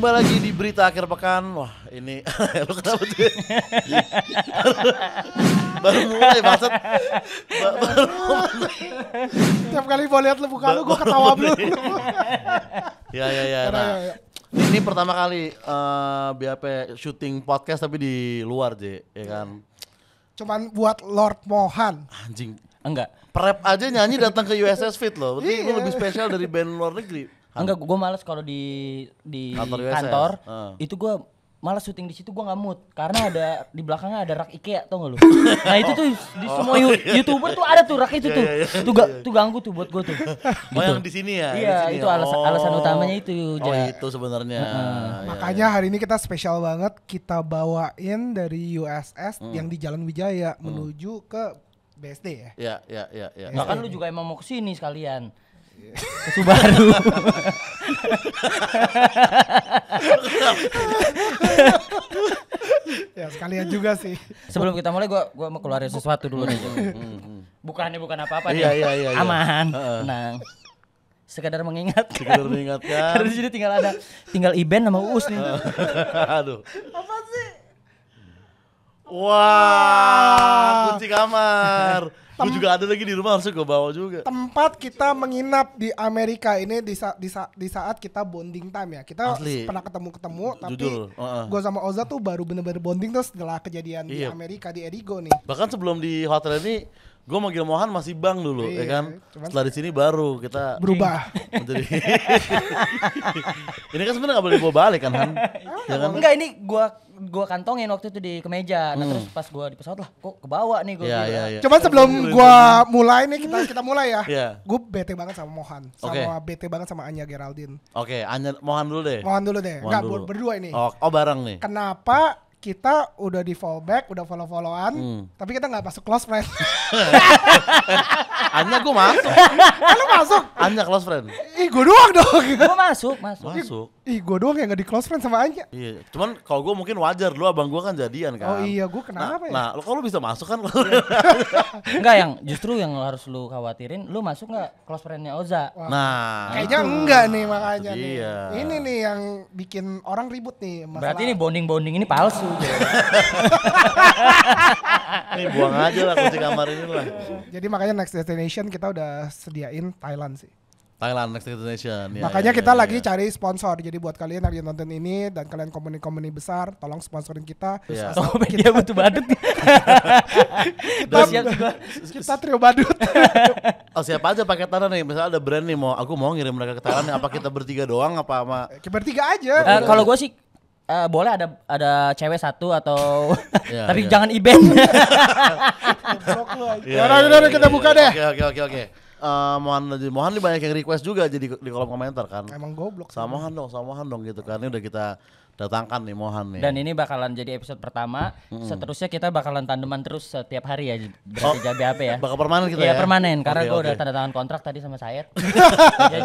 kembali lagi di berita akhir pekan. Wah, ini lu kenapa tuh? baru mulai maksud. Tiap kali gua lihat lu buka lu gua ketawa dulu. ya ya ya. Nah, ya ya. ini pertama kali uh, eh, BAP syuting podcast tapi di luar, J, ya kan. Cuman buat Lord Mohan. Anjing. Enggak. Prep aja nyanyi datang ke USS Fit loh. Berarti iya. lu lebih spesial dari band luar negeri. Enggak, gue males kalau di di kantor, kantor uh. itu gue malas syuting di situ gue nggak mood karena ada di belakangnya ada rak IKEA tau gak lu nah itu tuh di oh, semua iya. youtuber tuh ada tuh rak itu iya, tuh iya, iya, tuh iya, iya. tuh ganggu tuh buat gue tuh gitu. oh yang di sini ya iya sini itu ya? alasan alasan oh. utamanya itu oh itu sebenarnya uh makanya hari ini kita spesial banget kita bawain dari USS hmm. yang di Jalan Wijaya hmm. menuju ke BSD ya Iya iya iya. ya. Nah, kan lu juga emang mau kesini sekalian baru ya sekalian juga sih. Sebelum kita mulai gue gua mau keluarin sesuatu dulu nih. Hmm, hmm, hmm, Bukannya bukan apa-apa nih. Iya, iya, iya, iya. Aman, tenang. Sekadar mengingat Sekadar mengingatkan. Karena di sini tinggal ada tinggal Iben sama Uus nih. Aduh. Apa sih? Wah, wow, kunci kamar. Tem- juga ada lagi di rumah harus gue bawa juga. Tempat kita menginap di Amerika ini di, sa di, sa di saat kita bonding time ya. Kita Asli. pernah ketemu-ketemu tapi Uh -uh. gue sama Oza tuh baru bener-bener bonding tuh setelah kejadian iya. di Amerika di Edigo nih. Bahkan sebelum di hotel ini gue manggil Mohan masih Bang dulu ya iya, ya kan setelah di sini baru kita berubah menjadi ini kan sebenarnya gak boleh gue balik kan Han ya kan? enggak ini gue gue kantongin waktu itu di kemeja nah hmm. terus pas gue di pesawat lah kok kebawa nih gue yeah, gitu. yeah, yeah. cuman sebelum gue mulai nih kita kita mulai ya yeah. gue bete banget sama Mohan sama bete banget sama Anya Geraldine oke okay, Anya Mohan dulu deh Mohan dulu deh Mohan Enggak, berdua ini oh, oh bareng nih kenapa kita udah di fallback, udah follow-followan, hmm. tapi kita nggak masuk close friend. Anya gue masuk. Ah, lu masuk? Anya close friend. Ih gue doang dong. Gue masuk, masuk. Masuk. Ih gue doang yang nggak di close friend sama Anya. Iya, cuman kalau gue mungkin wajar, lu abang gue kan jadian kan. Oh iya, gue nah, kenapa nah, ya? Nah, lo kalau bisa masuk kan? enggak yang justru yang harus lu khawatirin, lu masuk nggak close friendnya Oza? Wah. Nah, kayaknya itu. enggak nih makanya. Iya. Ini nih yang bikin orang ribut nih. Masalah. Berarti ini bonding-bonding ini palsu. ini buang aja lah kunci kamar ini lah. Jadi makanya next destination kita udah sediain Thailand sih. Thailand Next Destination. Ya, Makanya ya, kita ya, lagi ya. cari sponsor. Jadi buat kalian yang nonton ini dan kalian komuni-komuni besar, tolong sponsorin kita. Ya. Oh, kita, butuh badut. kita, siap juga. kita trio badut. oh, siapa aja pakai Thailand nih? Misalnya ada brand nih mau aku mau ngirim mereka ke Thailand, apa kita bertiga doang apa sama Kita bertiga aja. Uh, kalau gue sih uh, boleh ada ada cewek satu atau yeah, tapi yeah. jangan event. Iya, ya, udah, yeah, iya, iya, kita buka deh. Oke, oke, oke, oke. Mohan eh, Mohan banyak yang request juga jadi di kolom komentar kan. Emang goblok. Samahan dong, samahan dong gitu kan. Ini udah kita datangkan nih Mohan nih. Dan ini bakalan jadi episode pertama. Mm -hmm. Seterusnya kita bakalan tandeman terus setiap hari ya berarti oh, JBAP ya. Bakal permanen kita iya, ya. Iya permanen karena okay, gue okay. udah tanda tangan kontrak tadi sama Sayer. ya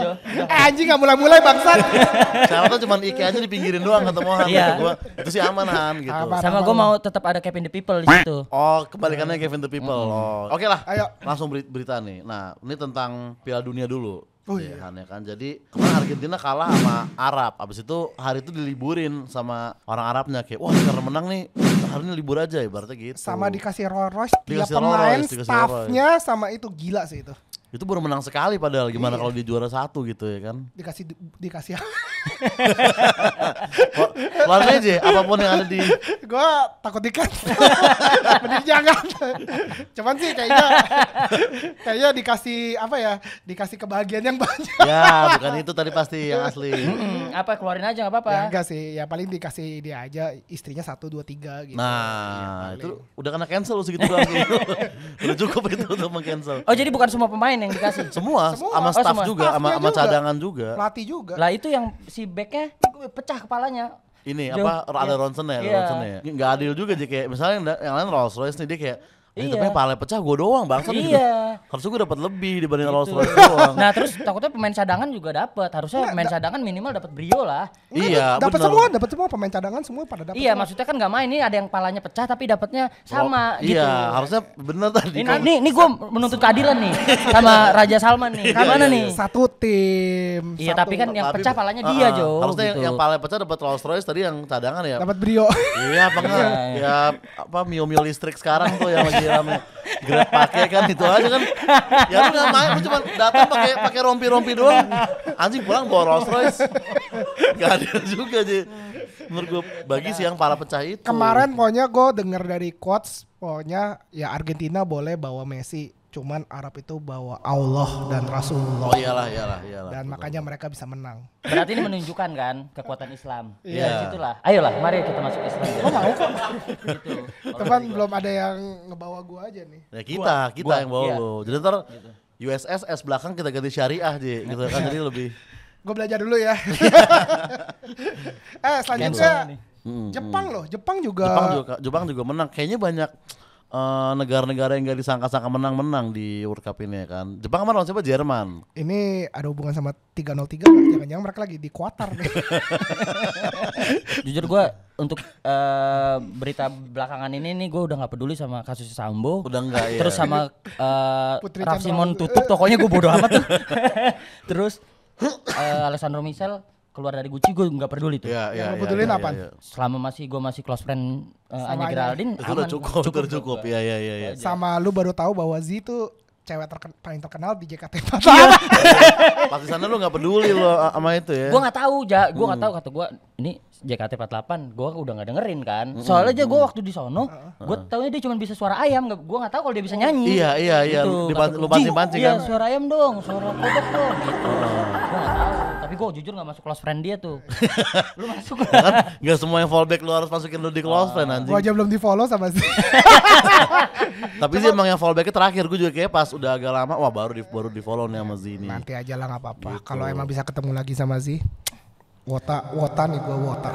Eh, anjing gak mulai-mulai bangsat. tuh cuma Ike aja di pinggirin doang kata Mohan. Iya. Gua, itu sih aman Han gitu. Aman, sama gue mau tetap ada Kevin the People di situ. Oh, kebalikannya Kevin the People. Mm -hmm. Oh. Oke okay lah. Ayo langsung berita nih. Nah, ini tentang Piala Dunia dulu. Oh iya. kan. Jadi kemarin Argentina kalah sama Arab. Abis itu hari itu diliburin sama orang Arabnya kayak wah karena menang nih hari ini libur aja ibaratnya gitu. Sama dikasih Rolls Royce, dikasih pemain, Rolls, Royce. staffnya sama itu gila sih itu itu baru menang sekali padahal gimana iya. kalau di juara satu gitu ya kan dikasih dikasih Lalu aja apapun yang ada di gue takut dikat mending jangan cuman sih kayaknya kayaknya dikasih apa ya dikasih kebahagiaan yang banyak ya bukan itu tadi pasti yang asli apa keluarin aja nggak apa-apa ya, enggak sih ya paling dikasih dia aja istrinya satu dua tiga gitu nah ya, itu udah kena cancel segitu doang gitu. udah cukup itu untuk mengcancel oh jadi bukan semua pemain ya? yang dikasih? Semua, sama oh, staff juga, sama sama cadangan juga. Pelatih juga. Lah itu yang si backnya pecah kepalanya. Ini Jum. apa ada yeah. Ronson ya, yeah. Ronson ya. Enggak adil juga sih kayak misalnya yang lain Rolls Royce nih dia kayak iya. tapi paling pecah gue doang bang. Iya. Gitu. Harusnya gue dapat lebih dibanding gitu. Rolls Royce doang. Nah terus takutnya pemain cadangan juga dapat. Harusnya nah, pemain da cadangan minimal dapat Brio lah. Iya. Dapat semua, dapat semua pemain cadangan semua pada dapat. Iya, semua. maksudnya kan nggak main ini ada yang palanya pecah tapi dapatnya sama oh, gitu. Iya, harusnya bener tadi. Ini, ini, nih gue menuntut keadilan nih sama Raja Salman nih. iya. iya nih? Iya. Satu tim. Iya, tapi kan yang pecah palanya ah, dia ah. Jo. Harusnya yang gitu. paling pecah dapat Rolls Royce tadi yang cadangan ya. Dapat Brio. Iya, apa iya, Ya apa mio-mio listrik sekarang tuh yang lagi Iya, siram gerak pakai kan itu aja kan ya lu nggak main lu cuma datang pakai pakai rompi rompi doang anjing pulang bawa Rolls Royce nggak ada juga sih menurut gue bagi sih yang para pecah itu kemarin pokoknya gue dengar dari quotes pokoknya ya Argentina boleh bawa Messi cuman Arab itu bawa Allah dan Rasulullah. Oh iyalah iyalah iyalah. Dan betul. makanya mereka bisa menang. Berarti ini menunjukkan kan kekuatan Islam. Iya. Yeah. itulah. Ayolah, mari kita masuk Islam. Kok mau kok? gitu. Teman belum ada yang ngebawa gua aja nih. Ya kita, gua, kita gua, yang bawa iya. lo. Jadi ntar USS gitu. S belakang kita ganti syariah aja gitu kan jadi lebih. Gue belajar dulu ya. eh selanjutnya gitu. Jepang loh, Jepang juga. Jepang juga, Jepang juga menang. Kayaknya banyak Eh, negara-negara uh, yang gak disangka-sangka menang-menang di World Cup ini ya kan. Jepang kemarin lawan siapa? Jerman. Ini ada hubungan sama 303 jangan-jangan mereka lagi di Qatar Jujur gue untuk uh, berita belakangan ini nih gue udah nggak peduli sama kasus Sambo. Udah enggak ya. Terus sama uh, Raf Simon tutup tokonya gue bodo amat tuh. terus uh, Alessandro Michel keluar dari Gucci gue nggak peduli tuh. Ya, ya, yang iya, lu ya, apa? Ya, ya. Selama masih gue masih close friend uh, Anya Geraldine, itu cukup, cukup, cukup, cukup. Ya, ya, ya, iya. Sama lu baru tahu bahwa Z itu cewek terken paling terkenal di JKT48. Iya. Pas di sana lu nggak peduli lo sama itu ya. gue nggak tahu, ja. nggak hmm. tahu kata gue. ini JKT48 gue udah nggak dengerin kan. Hmm. Soalnya aja gue hmm. waktu di sono, gue gua dia cuma bisa suara ayam, gue nggak tahu kalau dia bisa nyanyi. Iya, iya, iya. Gitu. lu pancing-pancing kan. Iya, suara ayam dong, suara kodok dong gitu tapi gue jujur gak masuk close friend dia tuh lu masuk ya kan nggak semua yang fallback lu harus masukin lu di close friend anjing gue aja belum di follow sama sih tapi sih emang yang fallbacknya terakhir gue juga kayak pas udah agak lama wah baru di baru di follow nih sama ini. nanti aja lah gak apa-apa gitu. kalau emang bisa ketemu lagi sama Zini Wota, Wota nih gue Wota.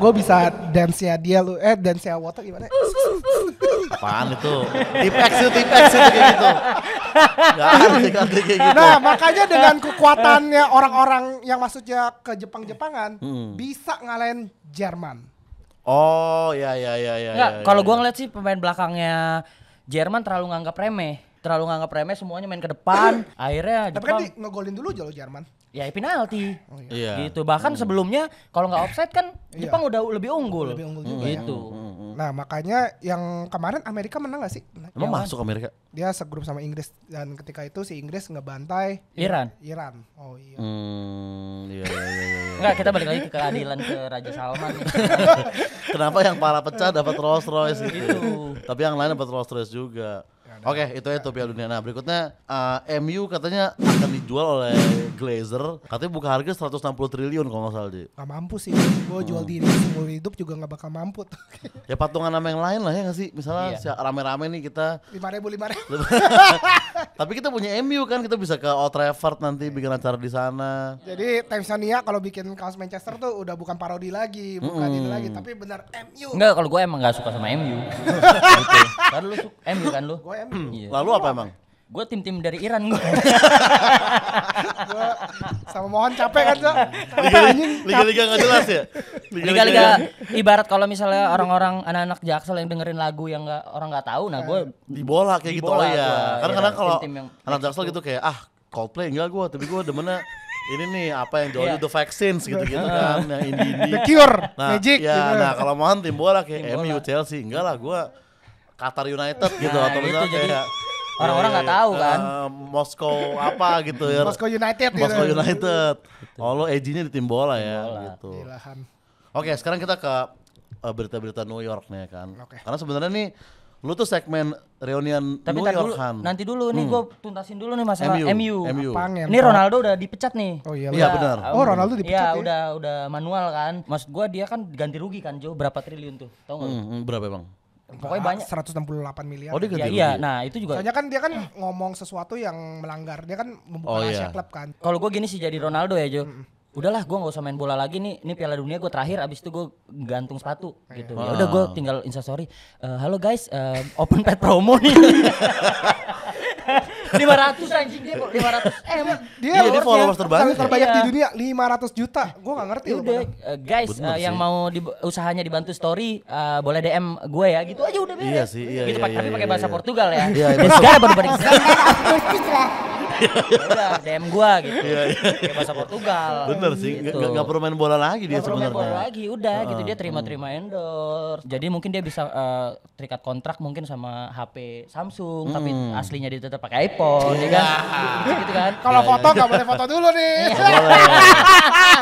gue bisa dance ya dia lu, eh dance ya Wota gimana? Apaan itu? Tipex itu, tipex itu kayak gitu. kayak gitu. Nah makanya dengan kekuatannya orang-orang yang maksudnya ke Jepang-Jepangan hmm. bisa ngalahin Jerman. Oh ya ya ya ya. ya, ya, kalau ya. gue ngeliat sih pemain belakangnya Jerman terlalu nganggap remeh terlalu nganggap remeh semuanya main ke depan. Akhirnya Tapi kan Jepang, kan di, ngegolin dulu jauh Jerman. Ya penalti. Oh, iya. Yeah. Gitu. Bahkan mm. sebelumnya kalau nggak offside kan iya. Jepang udah lebih unggul. Lebih unggul juga mm. gitu. mm. Nah makanya yang kemarin Amerika menang gak sih? Nah, Emang iya, kan? masuk Amerika? Dia segrup sama Inggris dan ketika itu si Inggris ngebantai Iran. Iran. Oh iya. mm, iya iya iya. Enggak kita balik lagi ke keadilan ke Raja Salman. Kenapa yang pala pecah dapat Rolls Royce gitu? gitu. Tapi yang lain dapat Rolls Royce juga. Oke, okay, itu itu Piala Dunia. Nah, berikutnya uh, eh, MU katanya akan dijual oleh Glazer. Katanya buka harga 160 triliun kalau nggak salah, Ji. Gak mampu sih. Gue jual hmm. diri seumur hidup juga nggak bakal mampu. ya patungan nama yang lain lah ya nggak sih? Misalnya iya. rame-rame nih kita. Lima ribu, lima ribu. Tapi kita punya MU kan, kita bisa ke Old Trafford nanti iya. bikin acara di sana. Jadi Tanzania kalau bikin kaos Manchester tuh udah bukan parodi lagi, bukan -hmm. itu lagi. Tapi benar MU. Enggak, kalau gue emang nggak suka sama MU. Gitu. Kan lu suka MU kan lu? Gue Hmm. Iya. Lalu apa emang? Gue tim-tim dari Iran gue. sama mohon capek kan cok. Liga-liga nggak jelas ya. Liga-liga ibarat kalau misalnya orang-orang anak-anak jaksel yang dengerin lagu yang gak, orang gak tahu, nah gue eh, di bola kayak gitu oh ya. Karena iya, kadang kalau anak jaksel gitu. gitu kayak ah Coldplay enggak gue, tapi gue demennya ini nih apa yang jauh iya. yeah. the vaccines gitu-gitu kan, yang ini ini The Cure, nah, Magic. Ya, gitu. nah kalau mohon tim bola kayak MU, Chelsea, enggak lah gue Qatar United gitu nah, atau gitu. misalnya jadi, kayak Orang-orang iya, nggak tahu iya, kan. Uh, Moskow apa gitu ya. Moskow United gitu. United. Oh lo ejinya di tim bola ya bola. gitu. Ilahan. Oke, sekarang kita ke eh, berita-berita New York nih kan. Okay. Karena sebenarnya nih lu tuh segmen reunian Tapi New York kan. Nanti dulu nih hmm. gue tuntasin dulu nih masalah MU. MU. MU. Ya? ini Ronaldo udah dipecat nih. Oh iya, iya benar. Oh Ronaldo dipecat. ya, ya? udah udah manual kan. Maksud gue dia kan ganti rugi kan Jo berapa triliun tuh? Tahu nggak? Hmm, hmm, berapa Bang? Pokoknya banyak 168 miliar. Oh, dia ya, iya. Nah, itu juga. Soalnya kan dia kan ngomong sesuatu yang melanggar. Dia kan membuka oh, rahasia klub iya. kan. Kalau gue gini sih jadi Ronaldo ya, Jo. Mm Udahlah, gue gak usah main bola lagi nih. Ini Piala Dunia gue terakhir. Abis itu gue gantung sepatu iya. gitu. Ah. Ya udah gue tinggal story. Uh, Halo guys, uh, open pet promo nih. lima ratus anjing dia ratus eh, m. Dia, dia, dia followers terbanyak. Ya? terbanyak di iya. dunia lima ratus juta. gue gak ngerti udah, Uh, eh, guys uh, yang mau di, usahanya dibantu story uh, boleh DM gue ya. Gitu aja udah beres. Iya sih. Iya, gitu, iya, iya, tapi iya, pakai iya, bahasa iya. Portugal ya. Iya, iya, iya udah DM gua gitu iya, iya, kayak iya. bahasa Portugal bener sih gitu. gak, perlu main bola lagi dia sebenarnya bola lagi udah uh, gitu ah, dia ah. terima-terima endorse jadi mungkin dia bisa uh, terikat kontrak mungkin sama HP Samsung hmm. tapi aslinya dia tetap pakai iPhone ya kan gitu kan kalau foto nggak boleh foto dulu nih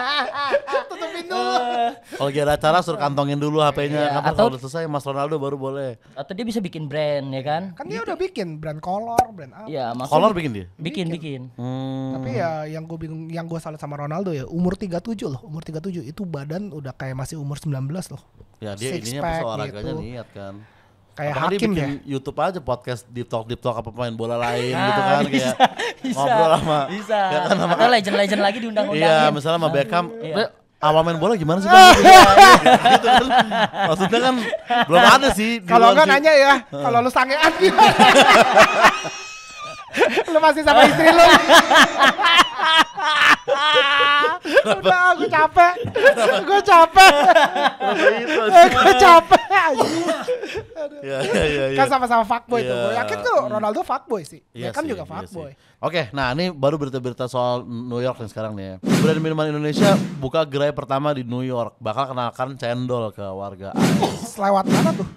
tutupin dulu eh. kalau lagi acara suruh kantongin dulu HP-nya kan atau udah selesai Mas Ronaldo baru boleh atau dia bisa bikin brand ya kan kan dia gitu. udah bikin brand color brand apa ya, color bikin dia bikin bikin. Iya. bikin. Hmm. Tapi ya yang gue bingung, yang gue salut sama Ronaldo ya umur 37 loh, umur 37 itu badan udah kayak masih umur 19 loh. Ya dia Six ininya pas olahraganya gitu. niat kan kayak Apakah hakim ya. YouTube aja podcast di talk di talk apa pemain bola lain nah, gitu kan bisa, kayak bisa, ngobrol sama bisa. Ya kan, sama, atau legend-legend lagi diundang undang Iya, misalnya sama Beckham. Iya. Awal main bola gimana sih kan? gitu kan. Maksudnya kan belum ada sih. Kalau enggak nanya ya, kalau lu sangean. gitu. lu masih sama istri lu udah aku capek gue capek gue capek ya, ya, ya, ya. kan sama-sama fuckboy ya. tuh iya. yakin tuh hmm. Ronaldo fuckboy sih ya kan sih, juga iya fuckboy ya oke nah ini baru berita-berita soal New York nih sekarang nih ya. brand minuman Indonesia buka gerai pertama di New York bakal kenalkan cendol ke warga lewat mana tuh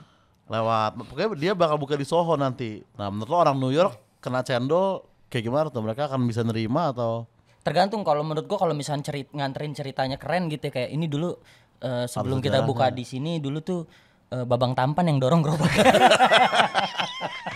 lewat pokoknya dia bakal buka di Soho nanti nah menurut lo orang New York kena cendol kayak gimana tuh mereka akan bisa nerima atau tergantung kalau menurut gua kalau misalnya cerit nganterin ceritanya keren gitu ya, kayak ini dulu uh, sebelum kita buka ya. di sini dulu tuh uh, Babang Tampan yang dorong gerobak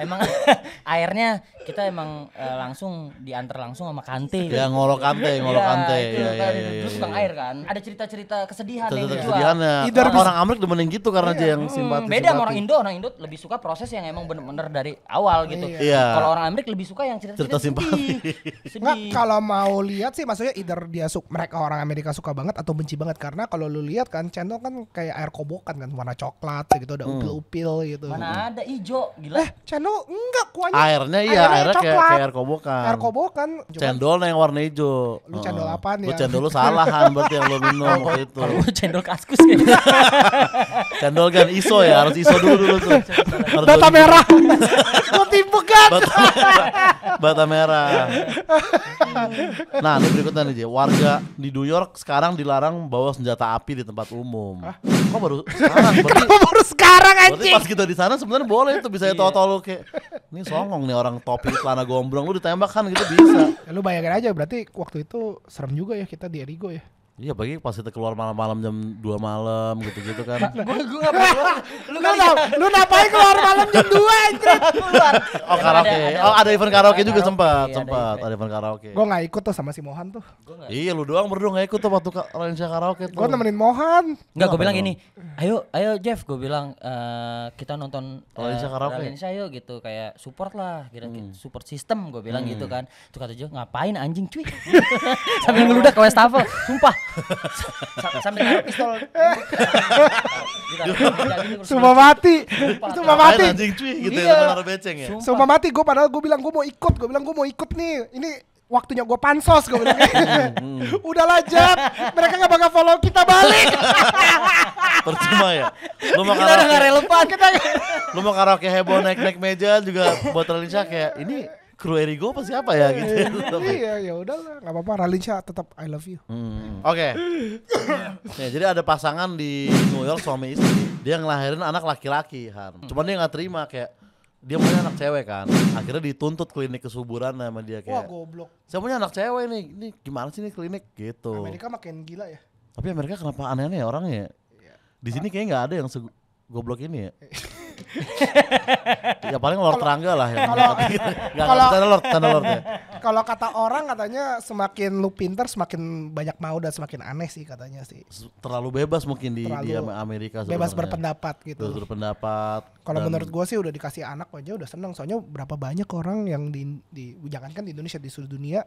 emang airnya kita emang uh, langsung diantar langsung sama Kante. Ya ngolok Kante, ngolok Kante. Iya, ya, ya, Terus ya. air kan. Ada cerita-cerita kesedihan cerita yang kesedihan Ya. Orang Amrik demenin gitu karena iya. dia yang simpati. Hmm, beda sama orang Indo, orang Indo lebih suka proses yang emang bener-bener dari awal gitu. Iya. Kalau orang Amrik lebih suka yang cerita-cerita simpati. nah, kalau mau lihat sih maksudnya either dia suka mereka orang Amerika suka banget atau benci banget karena kalau lu lihat kan channel kan kayak air kobokan kan warna coklat gitu ada hmm. upil-upil gitu. Mana ada hijau, gila. Eh, Cendol enggak kuahnya. Airnya iya, airnya, airnya kayak, kayak air kobokan. Air kobokan. Cendol yang warna hijau. Lu cendol uh, nih? ya? Lu cendol lu salahan berarti yang lu minum waktu itu. lu cendol kaskus kayaknya. cendol kan iso ya, harus iso dulu dulu tuh. Bata merah. Lu tipe kan. Bata merah. Nah, berikutnya nih, warga di New York sekarang dilarang bawa senjata api di tempat umum. Hah? Kok baru sekarang? Berarti, Kenapa baru sekarang anjing? pas kita di sana sebenarnya boleh tuh bisa iya. tahu-tahu lo kayak ini songong nih orang topi celana gombrong lu ditembak kan gitu bisa. Ya, lu bayangin aja berarti waktu itu serem juga ya kita di Erigo ya. Iya bagi pas kita keluar malam-malam jam dua malam gitu-gitu kan. Gue gua pernah. Lu tau. Ya. lu ngapain keluar malam jam dua anjir? Oh karaoke. oh ada event karaoke juga sempat, sempat iya, ada event karaoke. Gue enggak ikut tuh sama si Mohan tuh. Iya lu doang berdua enggak ikut tuh waktu Lensa karaoke Gue nemenin Mohan. Enggak gue bilang ini. ayo ayo Jeff Gue bilang eh, kita nonton Lensa eh, karaoke. Lensa Ayo gitu kayak support lah, kira hmm. support system Gue bilang gitu hmm. kan. Tuh kata Jo ngapain anjing cuy. Sambil ngeludah ke Westafel, sumpah sambil pistol mati semua mati anjing cuy gitu ya iya. beceng ya mati gue padahal gue bilang gue mau ikut gue bilang gue mau ikut nih ini waktunya gue pansos gue bilang hmm, hmm. udah jap mereka gak bakal follow kita balik percuma ya lu mau karaoke kita relevan kita lu mau karaoke heboh naik naik meja juga buat terlihat kayak ini kru Erigo apa siapa ya gitu. iya, iya ya udah nggak apa-apa. Ralinsha tetap I love you. Hmm. Oke. Okay. ya, jadi ada pasangan di New York suami istri. Dia ngelahirin anak laki-laki, Han. Cuman dia nggak terima kayak dia punya anak cewek kan akhirnya dituntut klinik kesuburan sama dia kayak wah goblok saya punya anak cewek nih ini gimana sih nih klinik gitu Amerika makin gila ya tapi Amerika kenapa aneh-aneh ya orangnya ya? Iya. di sini kayaknya nggak ada yang goblok ini ya ya paling lor terangga lah ya. Kalau kalau Kalau kata orang katanya semakin lu pinter semakin banyak mau dan semakin aneh sih katanya sih. Terlalu bebas mungkin di, di Amerika sebenarnya. Bebas berpendapat gitu. Bebas berpendapat. Kalau menurut gue sih udah dikasih anak aja udah seneng soalnya berapa banyak orang yang di, di kan di Indonesia di seluruh dunia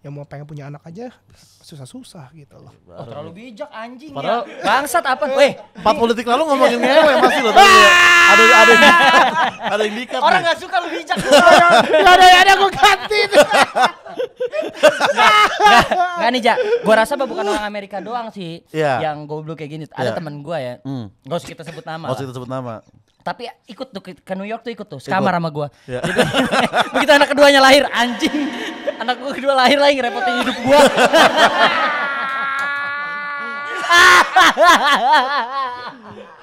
yang mau pengen punya anak aja susah-susah gitu loh. Iya, oh, terlalu bijak anjing Padahal, ya. Bangsat apa? Weh, 40 detik lalu ngomongin ngewe masih loh tadi. Ada ada ada, ada indikat. Orang enggak suka lu bijak. Enggak ada ada gua ganti. Enggak nih, Ja. Gua rasa bah, bukan orang Amerika doang sih yeah. yang goblok kayak gini. Ada yeah. temen gua ya. Mm. usah kita sebut nama. Enggak usah kita sebut nama tapi ikut tuh ke New York tuh ikut tuh sekamar ikut. sama gue yeah. begitu anak keduanya lahir anjing Anak gue kedua lahir lagi ngerepotin hidup gue.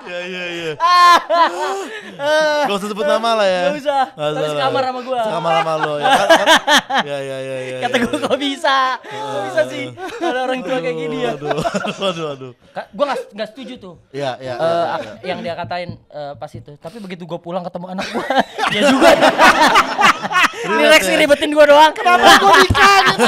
Iya iya iya. Ah. Gak usah sebut nama lah ya. Gak usah. Gak usah. Tapi sekamar sama gue. Sekamar sama lo ya. Kan, kan? Iya iya iya. Ya, Kata gue kok iya, iya. bisa, kok ah. bisa sih ada orang tua kayak gini ya. Aduh aduh aduh. Gue gak, gak setuju tuh. Iya iya. Eh, iya yang dia katain eh, pas itu. Tapi begitu gue pulang ketemu anak gue, dia juga. Ini Rex ya. ribetin gue doang. Kenapa gue ditanya? Gitu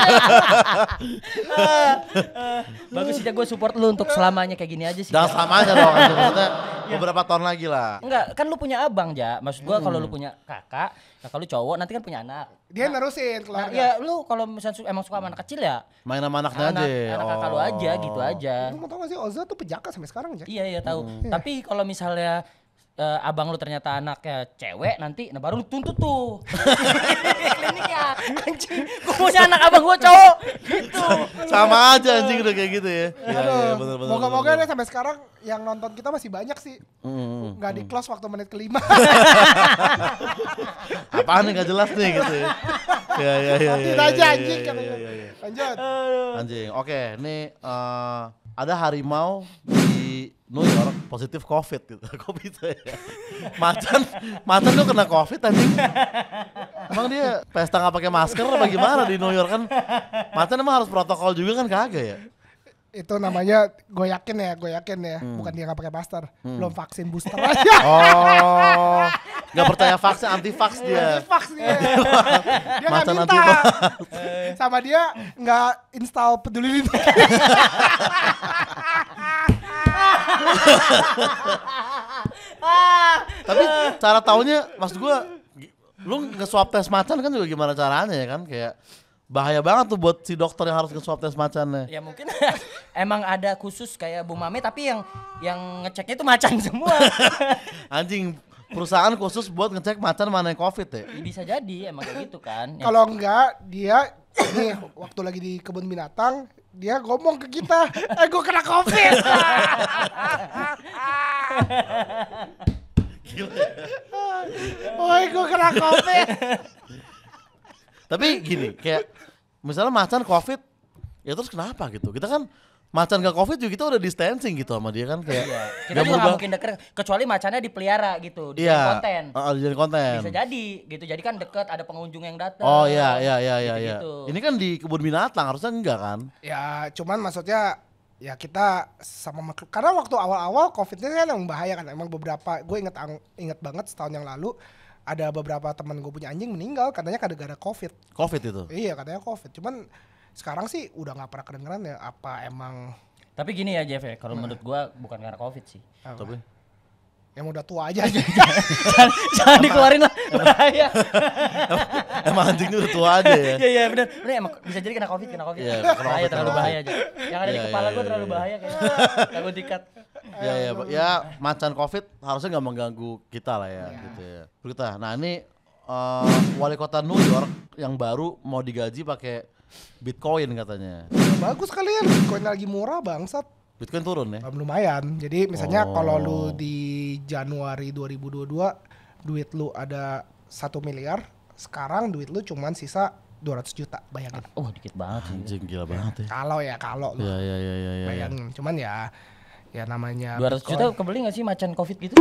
Bagus sih gue support lu untuk selamanya kayak gini aja sih. Jangan selamanya dong. Maksudnya Iya. beberapa tahun lagi lah. Enggak, kan lu punya abang ya Maksud gua hmm. kalau lu hmm. punya kakak, nah kalau cowok nanti kan punya anak. Dia nah, nerusin keluarga. Nah, ya lu kalau misalnya emang suka sama anak kecil ya main sama anaknya anak, aja. Anak kakak lu aja gitu oh. aja. Lu mau tau gak sih Oza tuh pejaka sampai sekarang ya? Iya iya tahu. Hmm. Iya. Tapi kalau misalnya uh, abang lu ternyata anaknya eh, cewek nanti nah baru lu tuntut tuh ya, anjing gua punya anak abang gua cowok gitu sama aja anjing udah kayak gitu ya iya iya benar benar moga-moga ya sampai sekarang yang nonton kita masih banyak sih mm, di close waktu menit kelima apaan nih gak jelas nih gitu ya ya ya ya aja iya, anjing iya, iya, lanjut anjing oke nih eh, ada harimau di lu orang positif covid gitu. Kok bisa ya? Macan, macan lu kena covid tadi. Emang dia pesta nggak pakai masker apa gimana di New York kan? Macan emang harus protokol juga kan kagak ya? itu namanya gue yakin ya gue yakin ya hmm. bukan dia nggak pakai master hmm. belum vaksin booster aja oh nggak percaya vaksin anti vax dia anti vaksin dia nggak minta sama dia nggak install peduli lindungi tapi cara taunya mas gue lu nge swab tes macan kan juga gimana caranya ya kan kayak bahaya banget tuh buat si dokter yang harus ke swab test macannya. Ya mungkin emang ada khusus kayak Bu Mame tapi yang yang ngeceknya itu macan semua. Anjing perusahaan khusus buat ngecek macan mana yang covid ya? ya bisa jadi emang kayak gitu kan. Ya. Kalau enggak dia ini waktu lagi di kebun binatang dia ngomong ke kita, eh gue kena covid. Gila. oh gue kena covid. Tapi gini, kayak misalnya macan covid, ya terus kenapa gitu? Kita kan macan gak covid juga kita udah distancing gitu sama dia kan kayak iya. kita juga mungkin deket kecuali macannya dipelihara gitu di iya, konten uh, jadi konten bisa jadi gitu jadi kan deket ada pengunjung yang datang oh iya iya iya iya gitu, gitu. ini kan di kebun binatang harusnya enggak kan ya cuman maksudnya ya kita sama makhluk karena waktu awal-awal covidnya kan yang bahaya kan emang beberapa gue inget inget banget setahun yang lalu ada beberapa teman gue punya anjing meninggal katanya kada gara covid covid itu iya katanya covid cuman sekarang sih udah nggak pernah kedengeran ya apa emang tapi gini ya Jeff ya kalau nah. menurut gue bukan karena covid sih apa? tapi Emang udah tua aja jangan, jangan dikeluarin lah bahaya emang anjingnya udah tua aja ya iya iya benar benar emang bisa jadi kena covid kena covid Iya kena COVID, terlalu bahaya aja yang ada ya, di iya, kepala yeah, gue terlalu iya, iya. bahaya kayaknya takut dikat Iya ya ya macan covid harusnya nggak mengganggu kita lah ya gitu ya berita nah ini uh, wali kota New York yang baru mau digaji pakai Bitcoin katanya. Bagus kalian, Bitcoin lagi murah bangsat. Bitcoin turun ya? Um, lumayan. Jadi misalnya oh. kalau lu di Januari 2022 duit lu ada satu miliar, sekarang duit lu cuman sisa 200 juta bayangin. Oh dikit banget Anjing gila banget ya. Kalau ya kalau lu. Ya, ya, ya, ya, ya, bayangin. Ya. Cuman ya ya namanya 200 Bitcoin. juta kebeli gak sih macan covid gitu?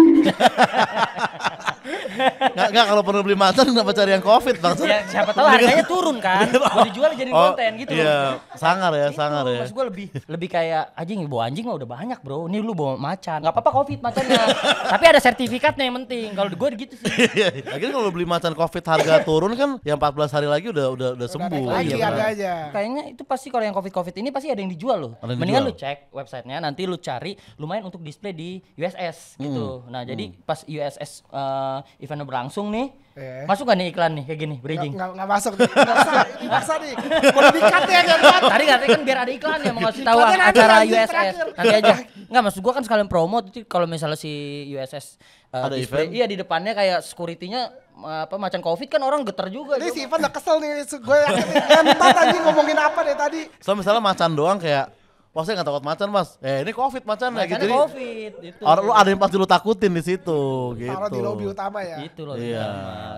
Enggak enggak kalau perlu beli macan kenapa cari yang Covid Bang? Ya, siapa tahu harganya turun kan. Mau dijual jadi oh, konten gitu Iya, sangar ya, Itu, sangar ya. maksud gue lebih lebih kayak anjing bawa anjing mah udah banyak, Bro. Ini lu bawa macan. Enggak apa-apa Covid macannya. Tapi ada sertifikatnya yang penting. Kalau gue gitu sih. Iya, iya. Akhirnya kalau beli macan Covid harga turun kan yang 14 hari lagi udah udah udah sembuh. Lagi iya, ada aja. Kayaknya itu pasti kalau yang Covid Covid ini pasti ada yang dijual loh. Yang Mendingan dijual. lu cek websitenya nanti lu cari lumayan untuk display di USS gitu. Hmm. Nah, jadi hmm. pas USS uh, eventnya berlangsung nih. Yeah. Masuk gak nih iklan nih kayak gini bridging? Gak, gak, gak masuk. Gak usah, maksa nih. Kalau dikat ya kan. Tadi katanya kan biar ada iklan ya mau ngasih tahu acara USS. Nanti aja. Enggak maksud gua kan sekalian promo jadi kalau misalnya si USS uh, eh, ada display, event. Iya di depannya kayak security-nya eh, apa macam covid kan orang geter juga. Ini si Ivan udah kesel nih, gue yang tadi ngomongin apa deh tadi. So misalnya macan doang kayak Mas saya nggak takut macan mas. Eh ini covid macan lah gitu. covid. Itu. Orang lu ada yang pasti lu takutin di situ gitu. Taruh di lobi utama ya. Itu loh. Iya.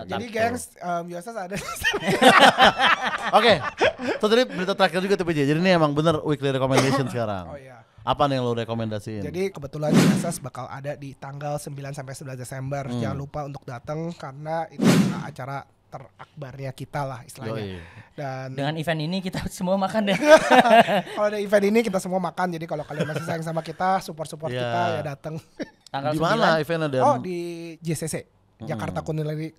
Jadi gengs um, biasa ada. Oke. So tadi berita terakhir juga tuh PJ. Jadi ini emang bener weekly recommendation sekarang. Oh iya. Apa nih yang lo rekomendasiin? Jadi kebetulan Genesis bakal ada di tanggal 9 sampai 11 Desember. Hmm. Jangan lupa untuk datang karena itu acara terakbarnya kita lah istilahnya. iya. Dan dengan event ini kita semua makan deh. kalau ada event ini kita semua makan. Jadi kalau kalian masih sayang sama kita, support support iya. yeah. kita ya datang. di mana event Oh di JCC hmm. Jakarta Culinary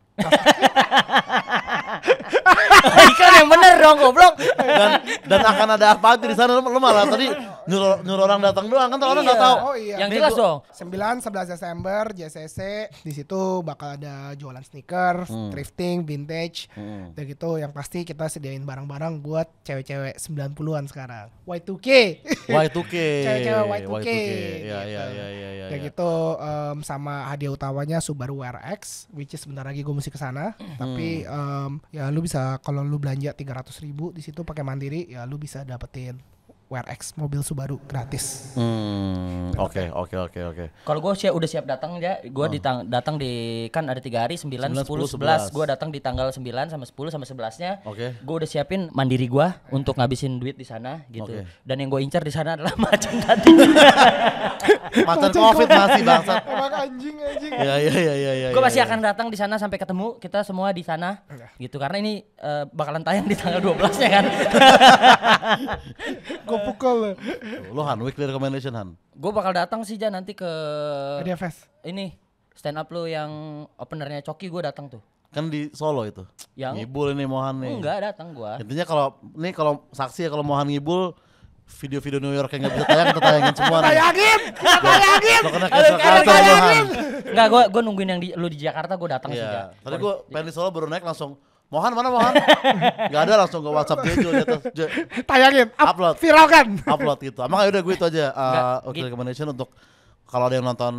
Ikan yang bener dong goblok. Dan dan akan ada apa itu di sana lu, malah tadi nyuruh nyuruh orang datang doang kan orang nggak iya. tahu. Oh iya. Yang jelas dong. 9 11 Desember JCC di situ bakal ada jualan sneaker, hmm. thrifting, vintage. Hmm. Dan gitu yang pasti kita sediain barang-barang buat cewek-cewek 90-an sekarang. Y2K. Y2K. Cewek-cewek Y2K. Iya iya iya gitu. ya. Kayak yeah. gitu um, sama hadiah utamanya Subaru RX which is sebentar lagi gue mesti ke sana. Mm. Tapi um, ya lu bisa kalau lu belanja 300 ribu di situ pakai Mandiri ya lu bisa dapetin WRX mobil Subaru gratis. Hmm, oke oke oke oke. Kalau gue siap udah siap datang ya, gue hmm. datang di kan ada tiga hari sembilan sepuluh sebelas. Gue datang di tanggal sembilan sama sepuluh sama sebelasnya. Oke. Okay. Gue udah siapin mandiri gue untuk ngabisin duit di sana gitu. Okay. Dan yang gue incar di sana adalah macan tadi. macan Covid masih bangsat. Emang anjing anjing. Ya ya ya ya. ya Gue iya, masih ya, ya. akan datang di sana sampai ketemu kita semua di sana iya. gitu karena ini uh, bakalan tayang di tanggal dua belasnya kan. pukul. lu Han, weekly recommendation Han. Gue bakal datang sih Jan nanti ke DFS. Ini stand up lu yang openernya Coki gue datang tuh. Kan di Solo itu. Yang ngibul ini Mohan nih. Enggak datang gue. Intinya kalau nih kalau saksi ya kalau Mohan ngibul video-video New York yang gak bisa tayang kita tayangin semua nih. Tayangin, kita tayangin. Lo kena kesel culture Mohan. Enggak, gue gue nungguin yang di, lu di Jakarta gue datang yeah. sih. Tadi gue pengen di Solo baru naik langsung Mohan mana Mohan? Gak ada langsung ke WhatsApp Jojo di atas. Jo Tayangin, up, upload, viralkan. Upload gitu. Emang udah gue itu aja uh, oke okay, recommendation untuk kalau ada yang nonton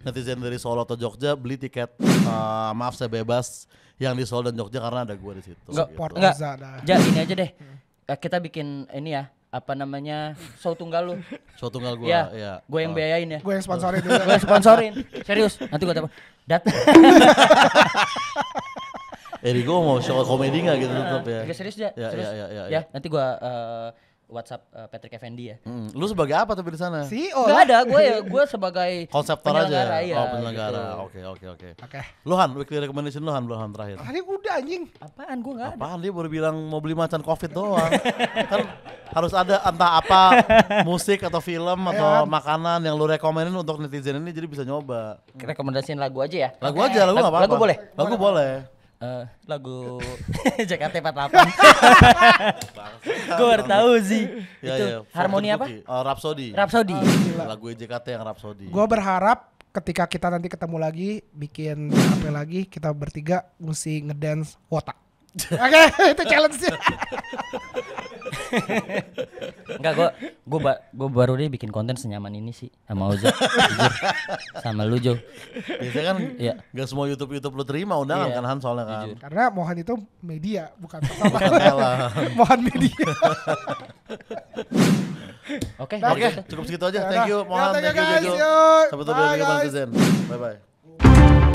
netizen dari Solo atau Jogja beli tiket uh, maaf saya bebas yang di Solo dan Jogja karena ada gue di situ. Enggak, gitu. enggak. Ja, ini aja deh. Eh, kita bikin ini ya, apa namanya show tunggal lu show tunggal gue ya, ya. gue yang uh. biayain ya gue yang sponsorin gue yang sponsorin serius nanti gue tahu dat Eri gue mau show komedi nggak gitu tetap ya? Ya, ya? serius ya? Ya, ya, ya, ya, ya. nanti gue uh, WhatsApp uh, Patrick Effendi ya. Hmm. Lu sebagai apa tapi di sana? Si, e oh. Gak ada, gue ya, gue sebagai konseptor aja. Ya, oh, penyelenggara. Gitu. Oke, oke, oke. Oke. Lu Han, weekly recommendation lu Han, terakhir. Hari ah, udah anjing. Apaan gue gak ada. Apaan dia baru bilang mau beli macan Covid doang. kan harus ada entah apa musik atau film iya. atau makanan yang lu rekomenin untuk netizen ini jadi bisa nyoba. Rekomendasiin lagu aja ya. Lagu aja, lagu apa? Lagu boleh. Lagu boleh. Uh, lagu JKT 48 Gue baru tau sih ya, Itu ya, harmoni apa? Uh, Rhapsody Rhapsody oh, Lagu e JKT yang Rhapsody Gue berharap ketika kita nanti ketemu lagi Bikin apa lagi Kita bertiga mesti ngedance wotak Oke, itu challenge sih. Enggak, gua gua ba gua baru deh bikin konten senyaman ini sih sama Oza. sama lu Jo. Biasanya kan ya. Gak semua YouTube-YouTube lu terima undangan yeah. kan Han soalnya kan. Jujur. Karena Mohan itu media bukan Mohan media. Oke, okay, okay, cukup segitu aja. Thank you Mohan, ya, thank, you Sampai jumpa di Bye bye.